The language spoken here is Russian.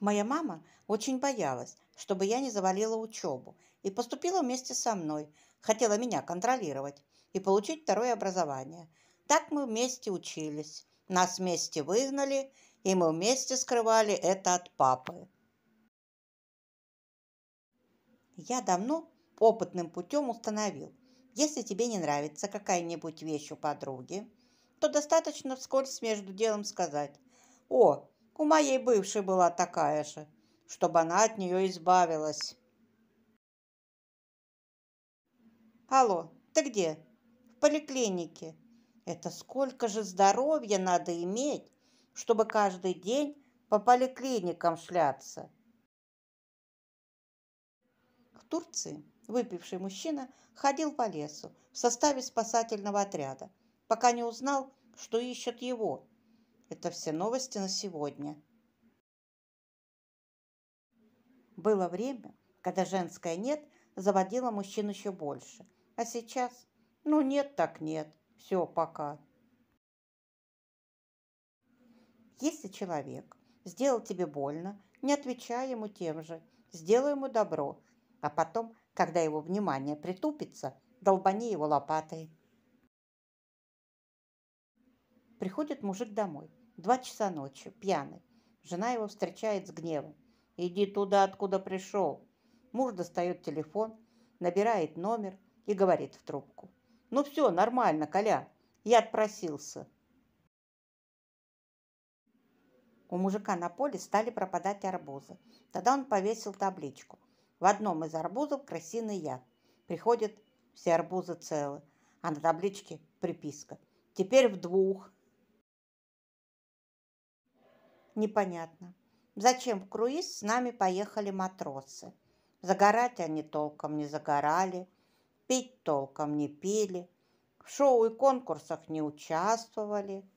Моя мама очень боялась, чтобы я не завалила учебу, и поступила вместе со мной, хотела меня контролировать и получить второе образование. Так мы вместе учились, нас вместе выгнали, и мы вместе скрывали это от папы. Я давно опытным путем установил, если тебе не нравится какая-нибудь вещь у подруги, то достаточно вскользь между делом сказать «О, у моей бывшей была такая же, чтобы она от нее избавилась. Алло, ты где? В поликлинике. Это сколько же здоровья надо иметь, чтобы каждый день по поликлиникам шляться? В Турции выпивший мужчина ходил по лесу в составе спасательного отряда, пока не узнал, что ищут его – это все новости на сегодня. Было время, когда женская «нет» заводила мужчин еще больше. А сейчас? Ну нет так нет. Все, пока. Если человек сделал тебе больно, не отвечай ему тем же, сделай ему добро, а потом, когда его внимание притупится, долбани его лопатой. Приходит мужик домой. Два часа ночи, пьяный. Жена его встречает с гневом. «Иди туда, откуда пришел». Муж достает телефон, набирает номер и говорит в трубку. «Ну все, нормально, Коля, я отпросился». У мужика на поле стали пропадать арбузы. Тогда он повесил табличку. В одном из арбузов крысиный яд. Приходят все арбузы целы, а на табличке приписка. Теперь в двух непонятно. Зачем в круиз с нами поехали матросы? Загорать они толком не загорали, пить толком не пили, в шоу и конкурсах не участвовали –